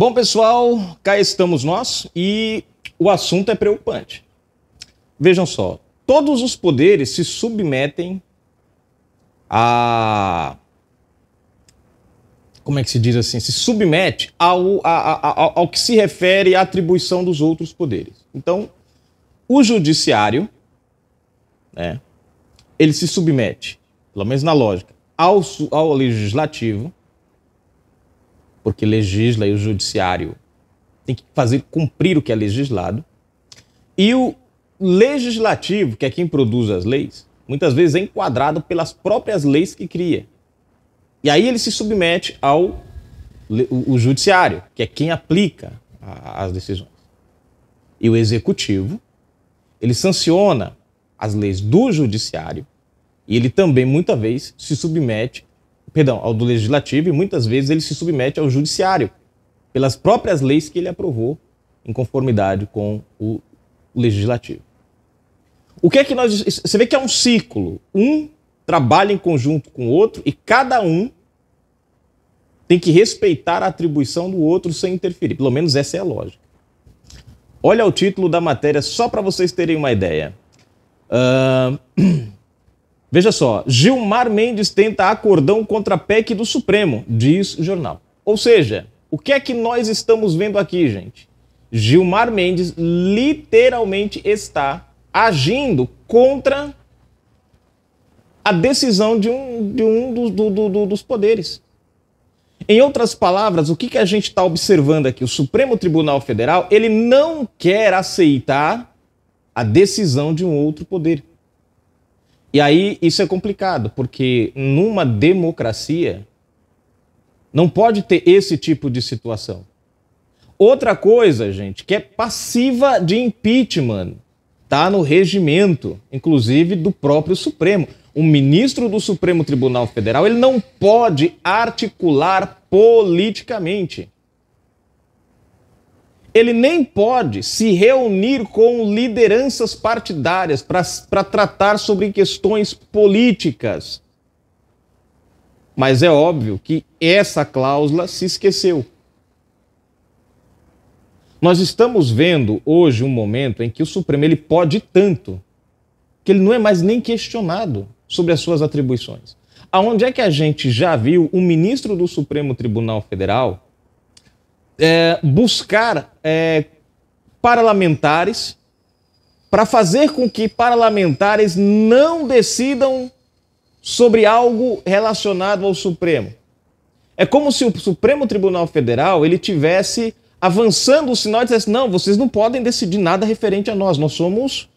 Bom, pessoal, cá estamos nós e o assunto é preocupante. Vejam só, todos os poderes se submetem a. Como é que se diz assim? Se submete ao, ao que se refere à atribuição dos outros poderes. Então, o judiciário, né, ele se submete, pelo menos na lógica, ao, ao legislativo, porque legisla e o judiciário tem que fazer cumprir o que é legislado. E o legislativo, que é quem produz as leis, muitas vezes é enquadrado pelas próprias leis que cria. E aí ele se submete ao o, judiciário, que é quem aplica as decisões. E o executivo, ele sanciona as leis do judiciário e ele também muitas vezes se submete perdão, ao do legislativo e muitas vezes ele se submete ao judiciário pelas próprias leis que ele aprovou em conformidade com o legislativo. O que é que nós você vê que é um ciclo, um trabalha em conjunto com o outro e cada um tem que respeitar a atribuição do outro sem interferir. Pelo menos essa é a lógica. Olha o título da matéria só para vocês terem uma ideia. Uh... Veja só, Gilmar Mendes tenta acordão contra a PEC do Supremo, diz o jornal. Ou seja, o que é que nós estamos vendo aqui, gente? Gilmar Mendes literalmente está agindo contra a decisão de um, de um do, do, do, dos poderes. Em outras palavras, o que, que a gente está observando aqui? O Supremo Tribunal Federal ele não quer aceitar a decisão de um outro poder. E aí isso é complicado, porque numa democracia não pode ter esse tipo de situação. Outra coisa, gente, que é passiva de impeachment, tá no regimento, inclusive do próprio Supremo. Um ministro do Supremo Tribunal Federal, ele não pode articular politicamente ele nem pode se reunir com lideranças partidárias para tratar sobre questões políticas. Mas é óbvio que essa cláusula se esqueceu. Nós estamos vendo hoje um momento em que o Supremo ele pode tanto que ele não é mais nem questionado sobre as suas atribuições. Aonde é que a gente já viu um ministro do Supremo Tribunal Federal é, buscar é, parlamentares para fazer com que parlamentares não decidam sobre algo relacionado ao Supremo. É como se o Supremo Tribunal Federal ele tivesse avançando o sinal e dissesse: não, vocês não podem decidir nada referente a nós, nós somos.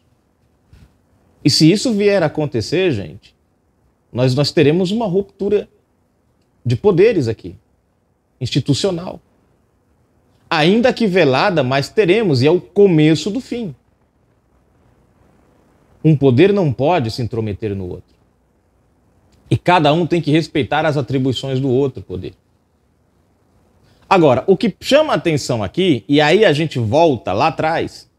E se isso vier a acontecer, gente, nós, nós teremos uma ruptura de poderes aqui, institucional ainda que velada, mas teremos, e é o começo do fim. Um poder não pode se intrometer no outro. E cada um tem que respeitar as atribuições do outro poder. Agora, o que chama atenção aqui, e aí a gente volta lá atrás,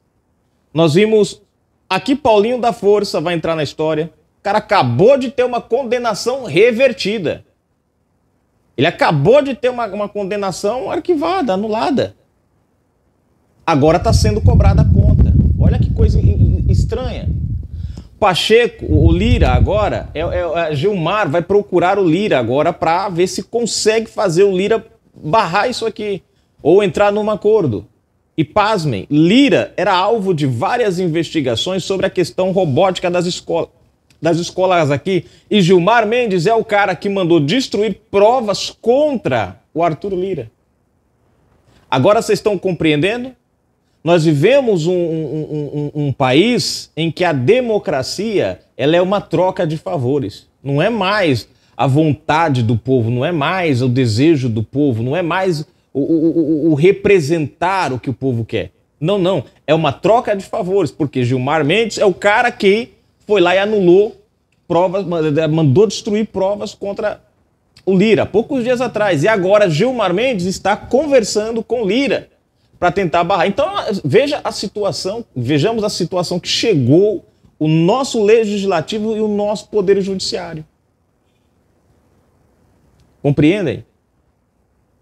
nós vimos aqui Paulinho da Força vai entrar na história. O cara acabou de ter uma condenação revertida. Ele acabou de ter uma, uma condenação arquivada, anulada. Agora está sendo cobrada a conta. Olha que coisa estranha. Pacheco, o Lira agora, é, é, é, Gilmar vai procurar o Lira agora para ver se consegue fazer o Lira barrar isso aqui ou entrar num acordo. E pasmem, Lira era alvo de várias investigações sobre a questão robótica das, escola, das escolas aqui. E Gilmar Mendes é o cara que mandou destruir provas contra o Arthur Lira. Agora vocês estão compreendendo? Nós vivemos um, um, um, um, país em que a democracia ela é uma troca de favores. Não é mais a vontade do povo, não é mais o desejo do povo, não é mais o, o, o representar o que o povo quer. Não, não. É uma troca de favores, porque Gilmar Mendes é o cara que foi lá e anulou provas, eh, mandou destruir provas contra o Lira, poucos dias atrás. E agora Gilmar Mendes está conversando com Lira para tentar barrar. Então, veja a situação, vejamos a situação que chegou o nosso legislativo e o nosso poder judiciário. Compreendem?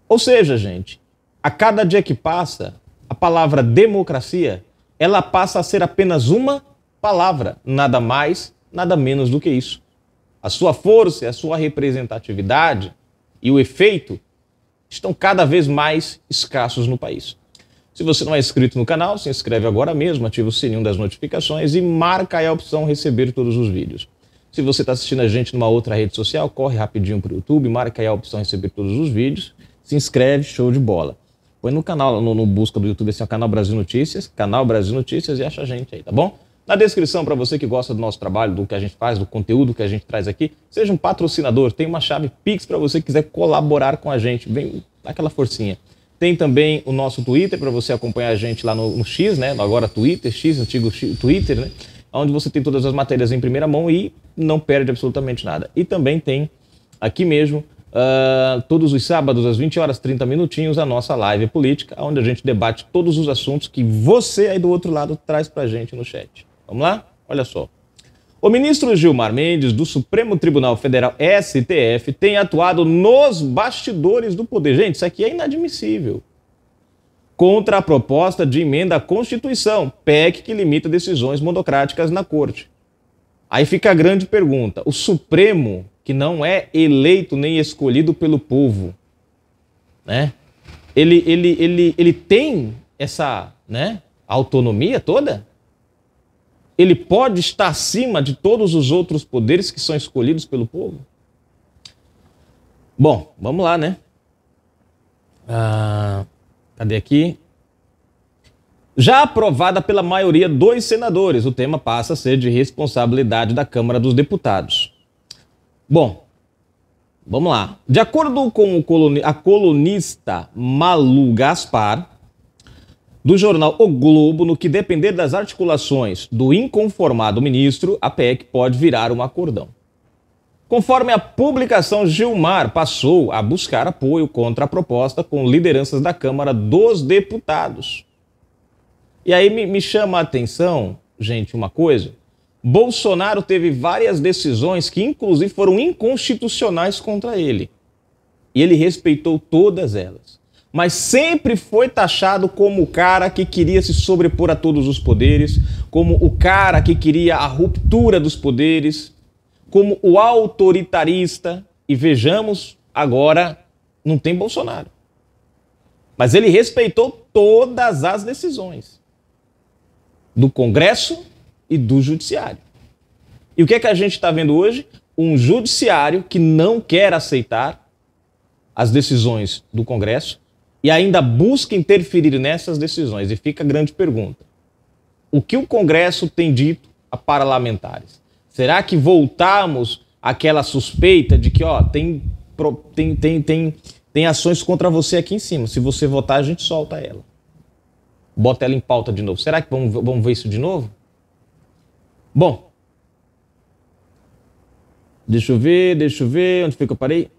Ou seja, gente, a cada dia que passa, a palavra democracia, ela passa a ser apenas uma palavra, nada mais, nada menos do que isso. A sua força, a sua representatividade e o efeito estão cada vez mais escassos no país. Se você não é inscrito no canal, se inscreve agora mesmo, ativa o sininho das notificações e marca aí a opção receber todos os vídeos. Se você está assistindo a gente numa outra rede social, corre rapidinho para o YouTube, marca aí a opção receber todos os vídeos, se inscreve, show de bola. Põe no canal, no, no busca do YouTube, assim, Canal Brasil Notícias, Canal Brasil Notícias e acha a gente aí, tá bom? Na descrição, para você que gosta do nosso trabalho, do que a gente faz, do conteúdo que a gente traz aqui, seja um patrocinador, tem uma chave Pix para você que quiser colaborar com a gente. Vem, dá aquela forcinha. Tem também o nosso Twitter para você acompanhar a gente lá no, no, X, né? Agora Twitter, X, antigo X, Twitter, né? Onde você tem todas as matérias em primeira mão e não perde absolutamente nada. E também tem aqui mesmo, uh, todos os sábados, às 20 horas 30 minutinhos, a nossa live política, onde a gente debate todos os assuntos que você aí do outro lado traz para a gente no chat. Vamos lá? Olha só. O ministro Gilmar Mendes, do Supremo Tribunal Federal STF, tem atuado nos bastidores do poder. Gente, isso aqui é inadmissível. Contra a proposta de emenda à Constituição, PEC que limita decisões monocráticas na Corte. Aí fica a grande pergunta: o Supremo, que não é eleito nem escolhido pelo povo, né? Ele, ele, ele, ele tem essa né, autonomia toda? ele pode estar acima de todos os outros poderes que são escolhidos pelo povo? Bom, vamos lá, né? Ah, cadê aqui? Já aprovada pela maioria dos senadores, o tema passa a ser de responsabilidade da Câmara dos Deputados. Bom, vamos lá. De acordo com a colunista Malu Gaspar, do jornal O Globo, no que depender das articulações do inconformado ministro, a PEC pode virar um acordão. Conforme a publicação, Gilmar passou a buscar apoio contra a proposta com lideranças da Câmara dos Deputados. E aí me, me chama a atenção, gente, uma coisa. Bolsonaro teve várias decisões que, inclusive, foram inconstitucionais contra ele. E ele respeitou todas elas mas sempre foi taxado como o cara que queria se sobrepor a todos os poderes, como o cara que queria a ruptura dos poderes, como o autoritarista. E vejamos agora, não tem Bolsonaro. Mas ele respeitou todas as decisões do Congresso e do Judiciário. E o que é que a gente está vendo hoje? Um judiciário que não quer aceitar as decisões do Congresso, e ainda busca interferir nessas decisões. E fica a grande pergunta: o que o Congresso tem dito a parlamentares? Será que voltamos àquela suspeita de que ó, tem, tem, tem, tem, tem ações contra você aqui em cima? Se você votar, a gente solta ela. Bota ela em pauta de novo. Será que vamos, vamos ver isso de novo? Bom. Deixa eu ver, deixa eu ver. Onde foi que eu parei?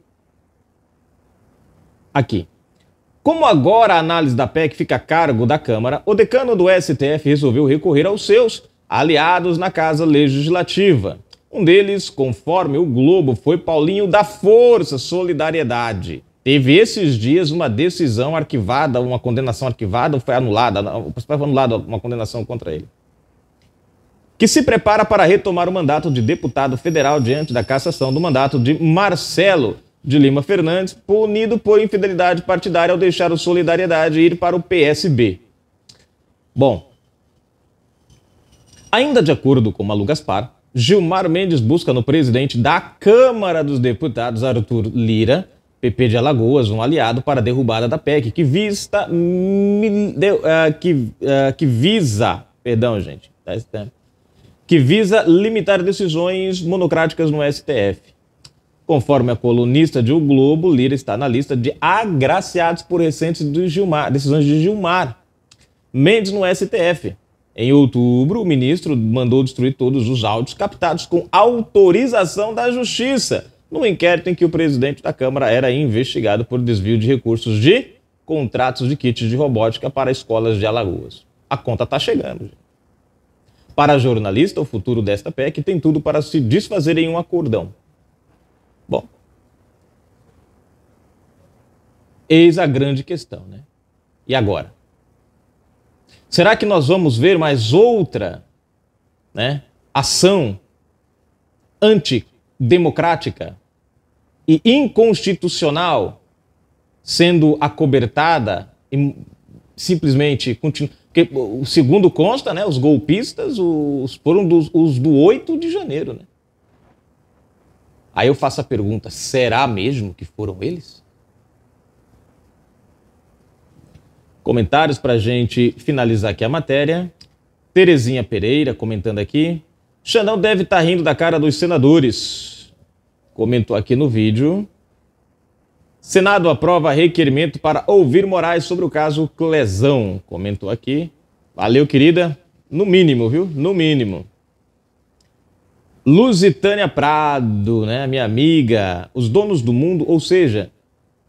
Aqui. Como agora a análise da PEC fica a cargo da Câmara, o decano do STF resolveu recorrer aos seus aliados na Casa Legislativa. Um deles, conforme o Globo, foi Paulinho da Força Solidariedade. Teve esses dias uma decisão arquivada, uma condenação arquivada, ou foi anulada? Foi anulada uma condenação contra ele. Que se prepara para retomar o mandato de deputado federal diante da cassação do mandato de Marcelo de Lima Fernandes, punido por infidelidade partidária ao deixar o Solidariedade ir para o PSB. Bom, ainda de acordo com Malu Gaspar, Gilmar Mendes busca no presidente da Câmara dos Deputados, Arthur Lira, PP de Alagoas, um aliado para a derrubada da PEC, que, vista, eh, que, eh, que visa, perdão, gente, tá que visa limitar decisões monocráticas no STF. Conforme a colunista de O Globo, Lira está na lista de agraciados por recentes de Gilmar, decisões de Gilmar Mendes no STF. Em outubro, o ministro mandou destruir todos os áudios captados com autorização da Justiça, num inquérito em que o presidente da Câmara era investigado por desvio de recursos de contratos de kits de robótica para escolas de Alagoas. A conta está chegando. Gente. Para a jornalista, o futuro desta PEC tem tudo para se desfazer em um acordão Eis a grande questão, né? E agora? Será que nós vamos ver mais outra né, ação antidemocrática e inconstitucional sendo acobertada e simplesmente continuando? Porque, segundo consta, né, os golpistas os, foram dos, os do 8 de janeiro. Né? Aí eu faço a pergunta: será mesmo que foram eles? Comentários para a gente finalizar aqui a matéria. Terezinha Pereira comentando aqui. Xandão deve estar tá rindo da cara dos senadores. Comentou aqui no vídeo. Senado aprova requerimento para ouvir Moraes sobre o caso Clesão. Comentou aqui. Valeu, querida. No mínimo, viu? No mínimo. Lusitânia Prado, né, minha amiga, os donos do mundo, ou seja,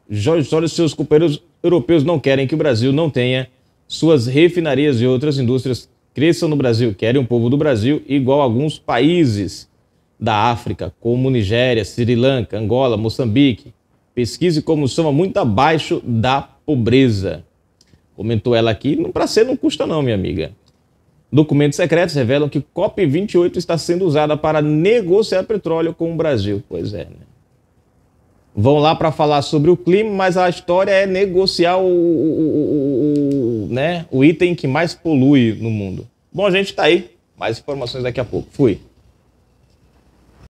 Jorge Soros e seus companheiros europeus não querem que o Brasil não tenha suas refinarias e outras indústrias cresçam no Brasil, querem um povo do Brasil igual alguns países da África, como Nigéria, Sri Lanka, Angola, Moçambique. Pesquise como soma muito abaixo da pobreza. Comentou ela aqui, para ser não custa não, minha amiga. Documentos secretos revelam que COP28 está sendo usada para negociar petróleo com o Brasil. Pois é, né? vão lá para falar sobre o clima, mas a história é negociar o, o, o, o, né, o item que mais polui no mundo. Bom, gente, tá aí. Mais informações daqui a pouco. Fui.